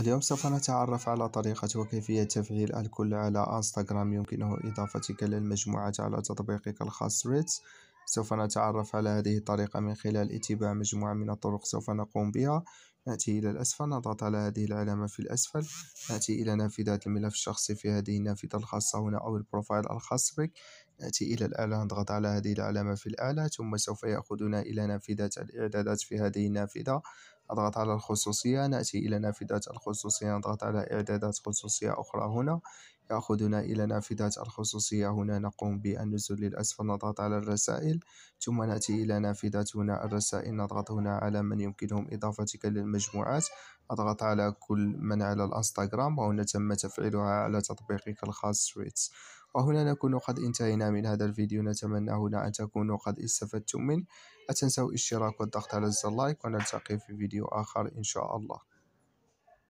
اليوم سوف نتعرف على طريقة وكيفية تفعيل الكل على انستغرام يمكنه إضافتك للمجموعة على تطبيقك الخاص ريتس سوف نتعرف على هذه الطريقة من خلال اتباع مجموعة من الطرق سوف نقوم بها نأتي إلى الأسفل نضغط على هذه العلامة في الأسفل نأتي إلى نافذة الملف الشخصي في هذه النافذة الخاصة هنا أو البروفايل الخاص بك نأتي إلى الأعلى نضغط على هذه العلامة في الأعلى ثم سوف يأخذنا إلى نافذة الإعدادات في هذه النافذة أضغط على الخصوصية نأتي إلى نافذة الخصوصية نضغط على إعدادات خصوصية أخرى هنا يأخذنا إلى نافذة الخصوصية هنا نقوم بالنزول للأسفل نضغط على الرسائل ثم نأتي إلى نافذة هنا الرسائل نضغط هنا على من يمكنهم إضافتك للمجموعات أضغط على كل من على الإنستغرام وهنا تم تفعيلها على تطبيقك الخاص سويتس وهنا نكون قد انتهينا من هذا الفيديو نتمنى هنا أن تكونوا قد استفدتم منه لا تنسوا الاشتراك والضغط على زر اللايك ونلتقي في فيديو آخر إن شاء الله